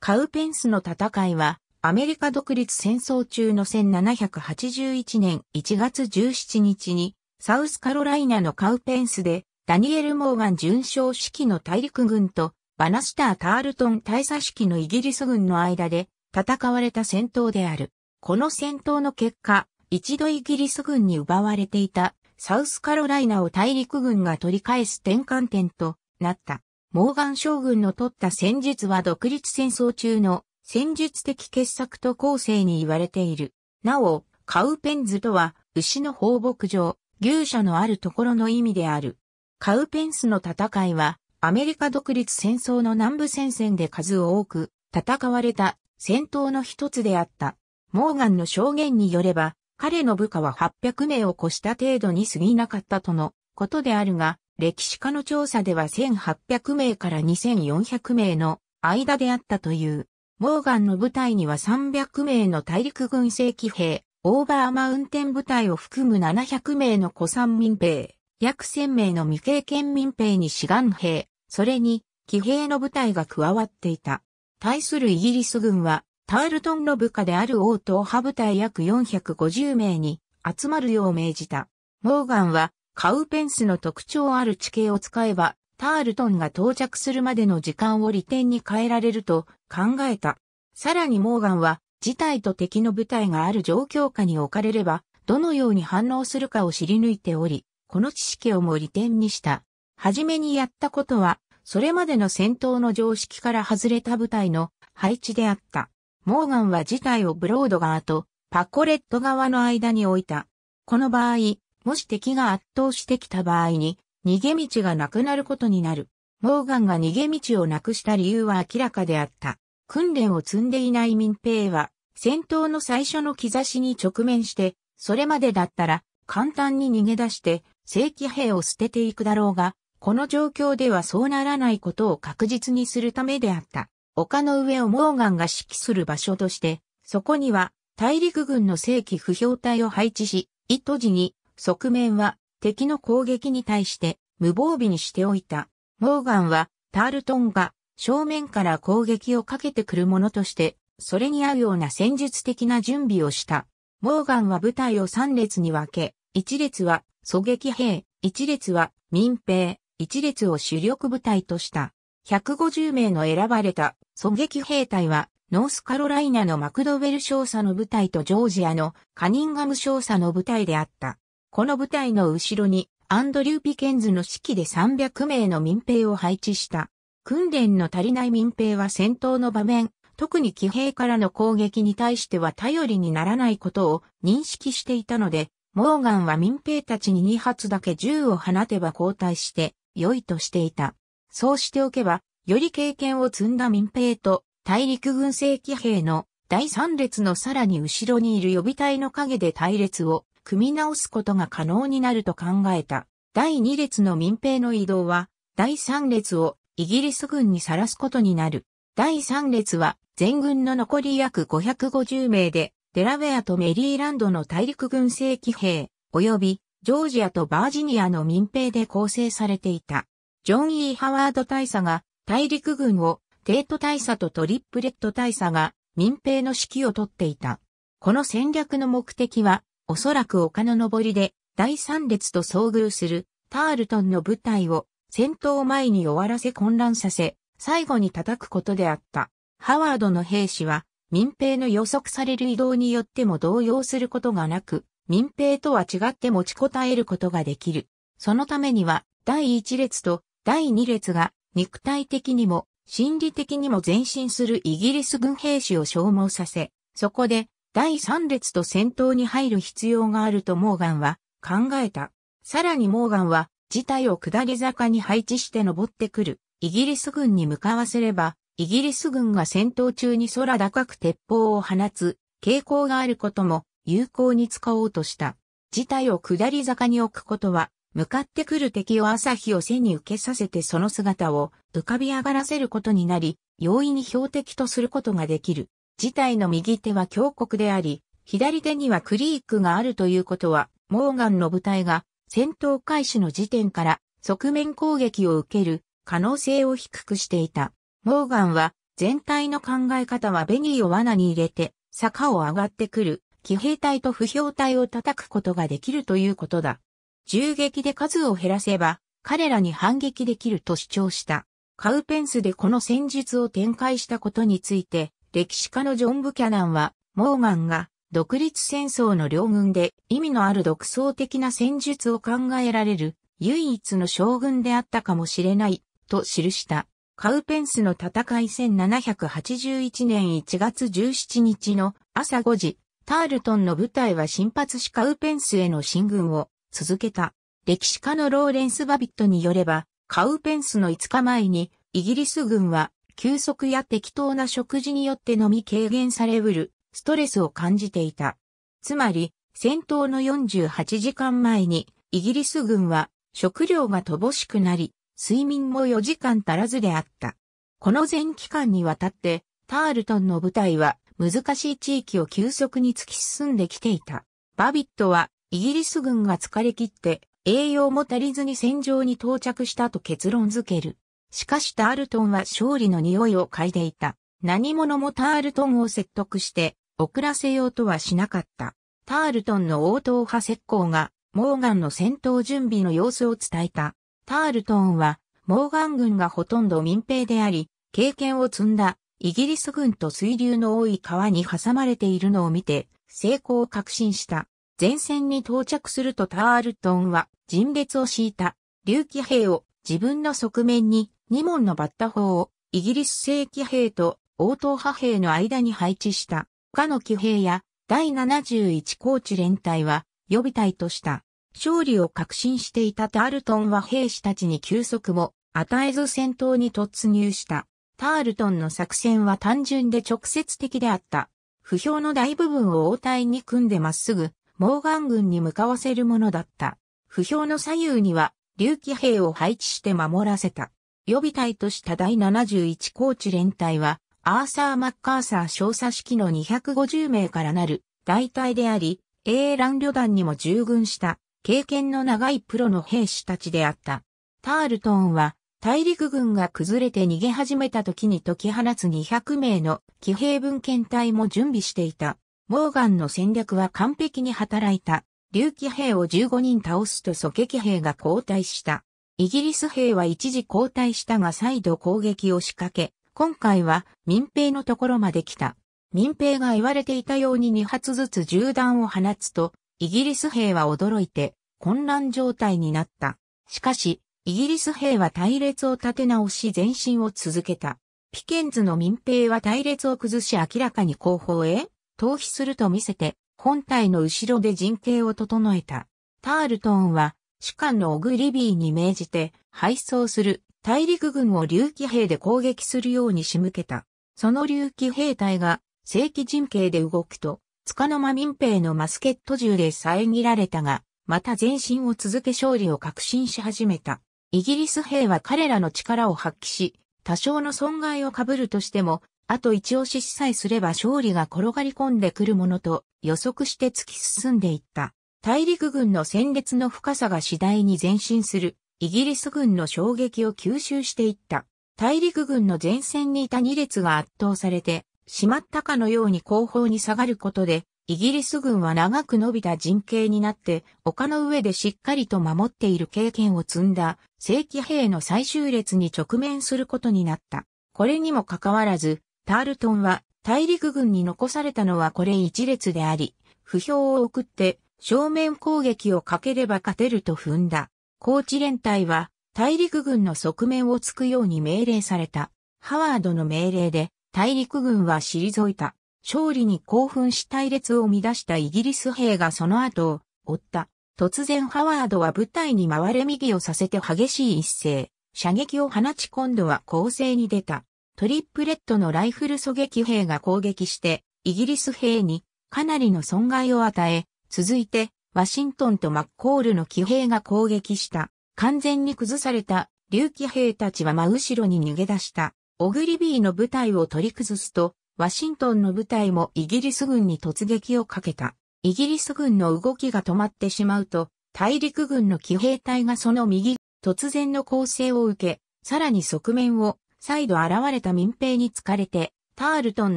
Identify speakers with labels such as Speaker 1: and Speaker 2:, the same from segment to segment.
Speaker 1: カウペンスの戦いは、アメリカ独立戦争中の1781年1月17日に、サウスカロライナのカウペンスで、ダニエル・モーガン巡将指揮の大陸軍と、バナスター・タールトン大佐指揮のイギリス軍の間で、戦われた戦闘である。この戦闘の結果、一度イギリス軍に奪われていたサウスカロライナを大陸軍が取り返す転換点となった。モーガン将軍の取った戦術は独立戦争中の戦術的傑作と後世に言われている。なお、カウペンズとは、牛の放牧場、牛舎のあるところの意味である。カウペンスの戦いは、アメリカ独立戦争の南部戦線で数多く戦われた戦闘の一つであった。モーガンの証言によれば、彼の部下は800名を越した程度に過ぎなかったとのことであるが、歴史家の調査では1800名から2400名の間であったという。モーガンの部隊には300名の大陸軍正規兵、オーバーマウンテン部隊を含む700名の古参民兵、約1000名の未経験民兵に志願兵、それに、騎兵の部隊が加わっていた。対するイギリス軍は、タールトンの部下である王党派部隊約450名に集まるよう命じた。モーガンはカウペンスの特徴ある地形を使えば、タールトンが到着するまでの時間を利点に変えられると考えた。さらにモーガンは、事態と敵の部隊がある状況下に置かれれば、どのように反応するかを知り抜いており、この知識をも利点にした。はじめにやったことは、それまでの戦闘の常識から外れた部隊の配置であった。モーガンは事態をブロード側とパコレット側の間に置いた。この場合、もし敵が圧倒してきた場合に、逃げ道がなくなることになる。モーガンが逃げ道をなくした理由は明らかであった。訓練を積んでいない民兵は、戦闘の最初の兆しに直面して、それまでだったら、簡単に逃げ出して、正規兵を捨てていくだろうが、この状況ではそうならないことを確実にするためであった。丘の上をモーガンが指揮する場所として、そこには大陸軍の正規不評隊を配置し、意図時に側面は敵の攻撃に対して無防備にしておいた。モーガンはタールトンが正面から攻撃をかけてくるものとして、それに合うような戦術的な準備をした。モーガンは部隊を3列に分け、1列は狙撃兵、1列は民兵、1列を主力部隊とした。150名の選ばれた狙撃兵隊は、ノースカロライナのマクドウェル少佐の部隊とジョージアのカニンガム少佐の部隊であった。この部隊の後ろにアンドリュー・ピケンズの指揮で300名の民兵を配置した。訓練の足りない民兵は戦闘の場面、特に騎兵からの攻撃に対しては頼りにならないことを認識していたので、モーガンは民兵たちに2発だけ銃を放てば交代して良いとしていた。そうしておけば、より経験を積んだ民兵と大陸軍政騎兵の第3列のさらに後ろにいる予備隊の陰で隊列を組み直すことが可能になると考えた。第2列の民兵の移動は、第3列をイギリス軍にさらすことになる。第3列は全軍の残り約550名で、デラウェアとメリーランドの大陸軍正規兵、及びジョージアとバージニアの民兵で構成されていた。ジョン・ E・ ハワード大佐が大陸軍をテート大佐とトリップレット大佐が民兵の指揮をとっていた。この戦略の目的はおそらく丘の上りで第三列と遭遇するタールトンの部隊を戦闘前に終わらせ混乱させ、最後に叩くことであった。ハワードの兵士は民兵の予測される移動によっても動揺することがなく、民兵とは違って持ちこたえることができる。そのためには第一列と第二列が肉体的にも心理的にも前進するイギリス軍兵士を消耗させ、そこで第三列と戦闘に入る必要があるとモーガンは考えた。さらにモーガンは事態を下り坂に配置して登ってくるイギリス軍に向かわせれば、イギリス軍が戦闘中に空高く鉄砲を放つ傾向があることも有効に使おうとした。事態を下り坂に置くことは、向かってくる敵を朝日を背に受けさせてその姿を浮かび上がらせることになり、容易に標的とすることができる。自体の右手は峡谷であり、左手にはクリークがあるということは、モーガンの部隊が戦闘開始の時点から側面攻撃を受ける可能性を低くしていた。モーガンは全体の考え方はベニーを罠に入れて坂を上がってくる騎兵隊と不評隊を叩くことができるということだ。銃撃で数を減らせば彼らに反撃できると主張した。カウペンスでこの戦術を展開したことについて歴史家のジョン・ブキャナンは、モーガンが独立戦争の両軍で意味のある独創的な戦術を考えられる唯一の将軍であったかもしれないと記した。カウペンスの戦い1781年1月17日の朝5時、タールトンの部隊は新発しカウペンスへの進軍を続けた。歴史家のローレンス・バビットによれば、カウペンスの5日前にイギリス軍は休息や適当な食事によってのみ軽減されうるストレスを感じていた。つまり、戦闘の48時間前に、イギリス軍は食料が乏しくなり、睡眠も4時間足らずであった。この前期間にわたって、タールトンの部隊は難しい地域を急速に突き進んできていた。バビットは、イギリス軍が疲れ切って、栄養も足りずに戦場に到着したと結論付ける。しかしタールトンは勝利の匂いを嗅いでいた。何者もタールトンを説得して遅らせようとはしなかった。タールトンの応答派石膏がモーガンの戦闘準備の様子を伝えた。タールトンはモーガン軍がほとんど民兵であり、経験を積んだイギリス軍と水流の多い川に挟まれているのを見て成功を確信した。前線に到着するとタールトンは人列を敷いた。竜騎兵を自分の側面に2門のバッタ砲をイギリス正規兵と応答派兵の間に配置した他の騎兵や第71高地連隊は予備隊とした。勝利を確信していたタールトンは兵士たちに休息も与えず戦闘に突入した。タールトンの作戦は単純で直接的であった。不評の大部分を応対に組んでまっすぐ、モーガン軍に向かわせるものだった。不評の左右には竜騎兵を配置して守らせた。予備隊とした第71高地連隊は、アーサー・マッカーサー少佐式の250名からなる大隊であり、英乱旅団にも従軍した経験の長いプロの兵士たちであった。タールトーンは大陸軍が崩れて逃げ始めた時に解き放つ200名の騎兵文献隊も準備していた。モーガンの戦略は完璧に働いた。竜騎兵を15人倒すと狙撃兵が交代した。イギリス兵は一時交代したが再度攻撃を仕掛け、今回は民兵のところまで来た。民兵が言われていたように2発ずつ銃弾を放つと、イギリス兵は驚いて混乱状態になった。しかし、イギリス兵は隊列を立て直し前進を続けた。ピケンズの民兵は隊列を崩し明らかに後方へ逃避すると見せて、本体の後ろで陣形を整えた。タールトンは、主官のオグリビーに命じて、配送する大陸軍を竜騎兵で攻撃するように仕向けた。その竜騎兵隊が正規陣形で動くと、束の間民兵のマスケット銃で遮られたが、また前進を続け勝利を確信し始めた。イギリス兵は彼らの力を発揮し、多少の損害を被るとしても、あと一押ししさえすれば勝利が転がり込んでくるものと予測して突き進んでいった。大陸軍の戦列の深さが次第に前進する、イギリス軍の衝撃を吸収していった。大陸軍の前線にいた2列が圧倒されて、しまったかのように後方に下がることで、イギリス軍は長く伸びた陣形になって、丘の上でしっかりと守っている経験を積んだ正規兵の最終列に直面することになった。これにもかかわらず、タールトンは大陸軍に残されたのはこれ一列であり、不評を送って正面攻撃をかければ勝てると踏んだ。高知連隊は大陸軍の側面を突くように命令された。ハワードの命令で大陸軍は退いた。勝利に興奮し隊列を乱したイギリス兵がその後を追った。突然ハワードは部隊に回れ右をさせて激しい一斉、射撃を放ち今度は攻勢に出た。トリップレットのライフル狙撃兵が攻撃して、イギリス兵にかなりの損害を与え、続いて、ワシントンとマッコールの騎兵が攻撃した。完全に崩された竜騎兵たちは真後ろに逃げ出した。オグリビーの部隊を取り崩すと、ワシントンの部隊もイギリス軍に突撃をかけた。イギリス軍の動きが止まってしまうと、大陸軍の騎兵隊がその右、突然の攻勢を受け、さらに側面を再度現れた民兵に疲れて、タールトン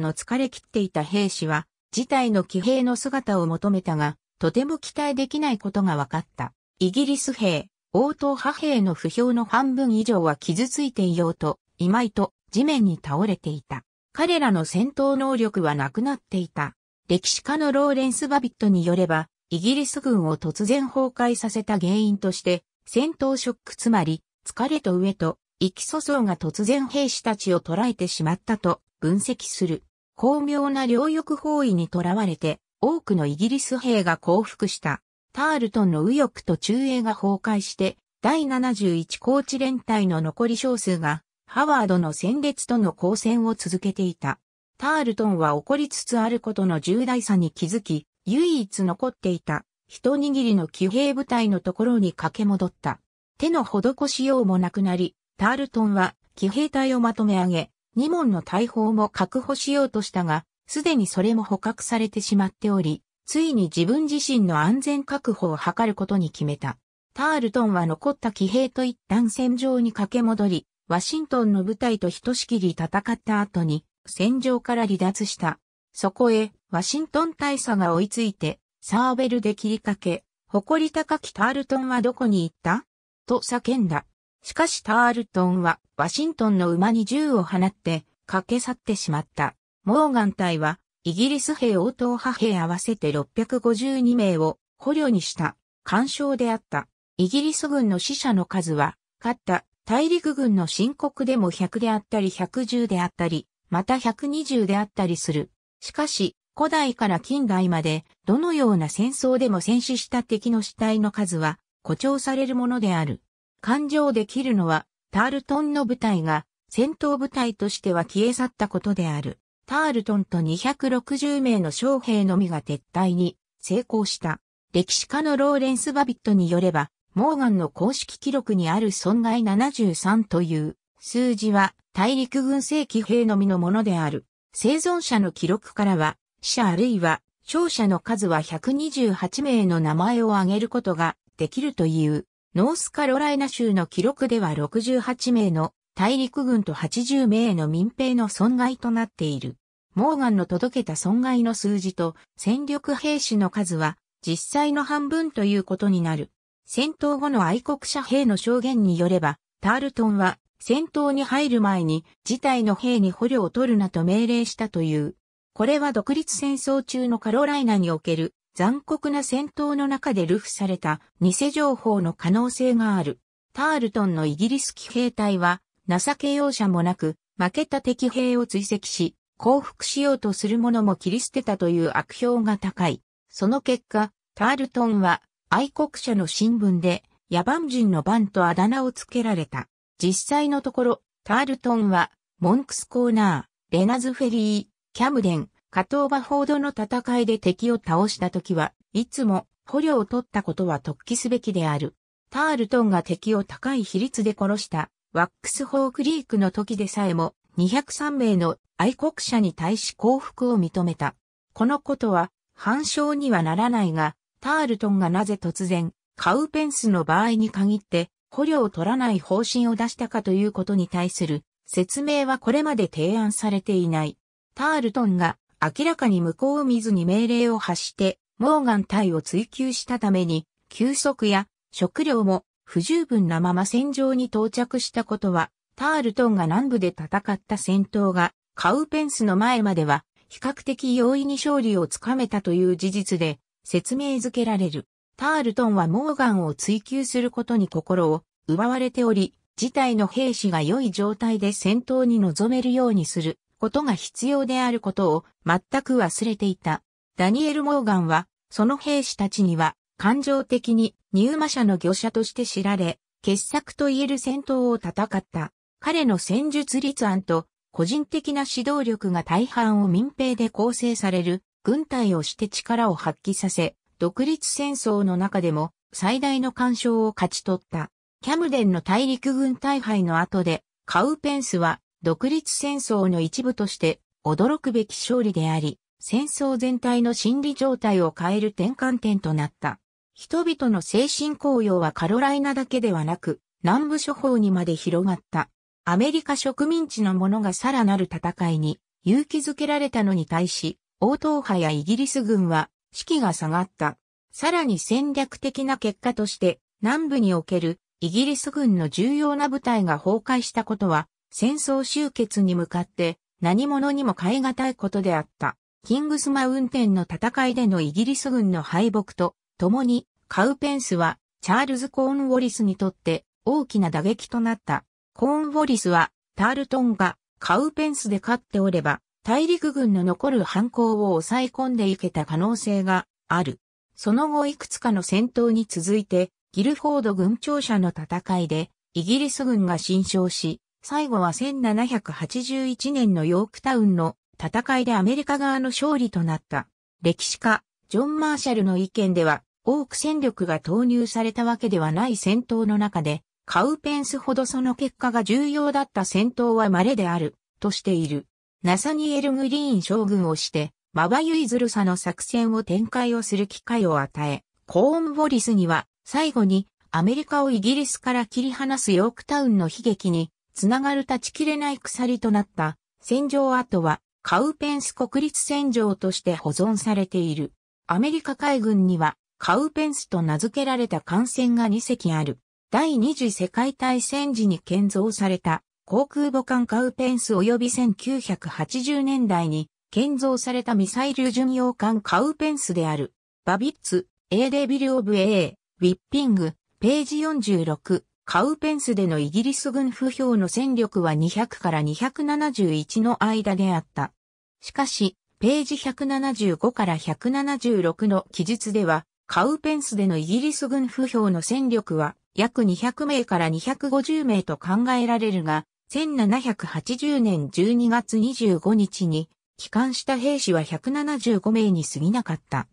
Speaker 1: の疲れ切っていた兵士は、事態の騎兵の姿を求めたが、とても期待できないことが分かった。イギリス兵、応答派兵の不評の半分以上は傷ついていようと、まいと地面に倒れていた。彼らの戦闘能力はなくなっていた。歴史家のローレンス・バビットによれば、イギリス軍を突然崩壊させた原因として、戦闘ショックつまり、疲れと上と生き粗相が突然兵士たちを捕らえてしまったと分析する。巧妙な両翼包囲にとらわれて、多くのイギリス兵が降伏した。タールトンの右翼と中英が崩壊して、第71高地連隊の残り少数が、ハワードの戦列との交戦を続けていた。タールトンは起こりつつあることの重大さに気づき、唯一残っていた、一握りの騎兵部隊のところに駆け戻った。手の施しようもなくなり、タールトンは騎兵隊をまとめ上げ、2門の大砲も確保しようとしたが、すでにそれも捕獲されてしまっており、ついに自分自身の安全確保を図ることに決めた。タールトンは残った騎兵と一旦戦場に駆け戻り、ワシントンの部隊とひとしきり戦った後に、戦場から離脱した。そこへ、ワシントン大佐が追いついて、サーベルで切りかけ、誇り高きタールトンはどこに行ったと叫んだ。しかしタールトンはワシントンの馬に銃を放って駆け去ってしまった。モーガン隊はイギリス兵応答派兵合わせて652名を捕虜にした干渉であった。イギリス軍の死者の数は、勝った大陸軍の申告でも100であったり110であったり、また120であったりする。しかし、古代から近代まで、どのような戦争でも戦死した敵の死体の数は、誇張されるものである。勘定できるのは、タールトンの部隊が戦闘部隊としては消え去ったことである。タールトンと260名の将兵のみが撤退に成功した。歴史家のローレンス・バビットによれば、モーガンの公式記録にある損害73という数字は大陸軍正規兵のみのものである。生存者の記録からは、死者あるいは、勝者の数は128名の名前を挙げることができるというノースカロライナ州の記録では68名の大陸軍と80名の民兵の損害となっている。モーガンの届けた損害の数字と戦力兵士の数は実際の半分ということになる。戦闘後の愛国者兵の証言によれば、タールトンは戦闘に入る前に事態の兵に捕虜を取るなと命令したという。これは独立戦争中のカロライナにおける残酷な戦闘の中で流布された偽情報の可能性がある。タールトンのイギリス騎兵隊は、情け容赦もなく、負けた敵兵を追跡し、降伏しようとする者も切り捨てたという悪評が高い。その結果、タールトンは愛国者の新聞で野蛮人の番とあだ名を付けられた。実際のところ、タールトンはモンクスコーナー、レナズフェリー、キャムデン、加藤馬フォの戦いで敵を倒した時は、いつも捕虜を取ったことは突起すべきである。タールトンが敵を高い比率で殺した、ワックスホークリークの時でさえも、203名の愛国者に対し降伏を認めた。このことは、反証にはならないが、タールトンがなぜ突然、カウペンスの場合に限って、捕虜を取らない方針を出したかということに対する説明はこれまで提案されていない。タールトンが明らかに向こうを見ずに命令を発して、モーガン隊を追求したために、休息や食料も不十分なまま戦場に到着したことは、タールトンが南部で戦った戦闘が、カウペンスの前までは、比較的容易に勝利をつかめたという事実で、説明づけられる。タールトンはモーガンを追求することに心を奪われており、自体の兵士が良い状態で戦闘に臨めるようにすることが必要であることを全く忘れていた。ダニエル・モーガンは、その兵士たちには、感情的に入馬者の御者として知られ、傑作と言える戦闘を戦った。彼の戦術立案と個人的な指導力が大半を民兵で構成される軍隊をして力を発揮させ、独立戦争の中でも最大の干渉を勝ち取った。キャムデンの大陸軍大敗の後で、カウペンスは独立戦争の一部として驚くべき勝利であり、戦争全体の心理状態を変える転換点となった。人々の精神高揚はカロライナだけではなく、南部諸方にまで広がった。アメリカ植民地の者がさらなる戦いに勇気づけられたのに対し、応答派やイギリス軍は士気が下がった。さらに戦略的な結果として、南部におけるイギリス軍の重要な部隊が崩壊したことは、戦争終結に向かって何者にも代え難いことであった。キングスマウンテンの戦いでのイギリス軍の敗北と共にカウペンスはチャールズ・コーンウォリスにとって大きな打撃となった。コーンウォリスはタールトンがカウペンスで勝っておれば大陸軍の残る犯行を抑え込んでいけた可能性がある。その後いくつかの戦闘に続いてギルフォード軍庁舎の戦いでイギリス軍が侵傷し最後は1781年のヨークタウンの戦いでアメリカ側の勝利となった。歴史家、ジョン・マーシャルの意見では、多く戦力が投入されたわけではない戦闘の中で、カウペンスほどその結果が重要だった戦闘は稀である、としている。ナサニエル・グリーン将軍をして、まばゆいずるさの作戦を展開をする機会を与え、コーン・ボリスには、最後に、アメリカをイギリスから切り離すヨークタウンの悲劇に、つながる断ち切れない鎖となった戦場跡はカウペンス国立戦場として保存されている。アメリカ海軍にはカウペンスと名付けられた艦船が2隻ある。第二次世界大戦時に建造された航空母艦カウペンス及び1980年代に建造されたミサイル巡洋艦カウペンスである。バビッツ、エーデビルオブエー、ウィッピング、ページ46、カウペンスでのイギリス軍不評の戦力は200から271の間であった。しかし、ページ175から176の記述では、カウペンスでのイギリス軍不評の戦力は約200名から250名と考えられるが、1780年12月25日に、帰還した兵士は175名に過ぎなかった。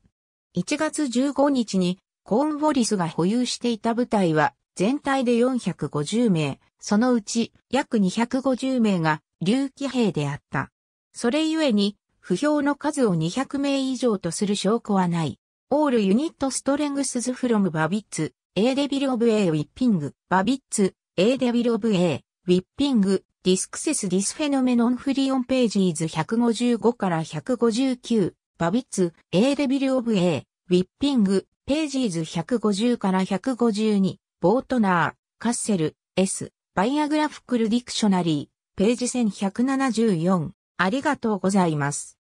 Speaker 1: 1月15日に、コーンウォリスが保有していた部隊は全体で450名、そのうち約250名が竜騎兵であった。それゆえに、不評の数を200名以上とする証拠はない。オールユニットストレングスズフロムバビッツ、エーデビルオブエーウィッピング、バビッツ、エーデビルオブエー、ウィッピング、ディスクセスディスフェノメノンフリオンペ a ジーズ155から159、バビッツ、エーデビルオブエー、ウィッピング、ペ a ジーズ150から152、ボートナー、カッセル、S、バイアグラフィクルディクショナリー、ページ1174。ありがとうございます。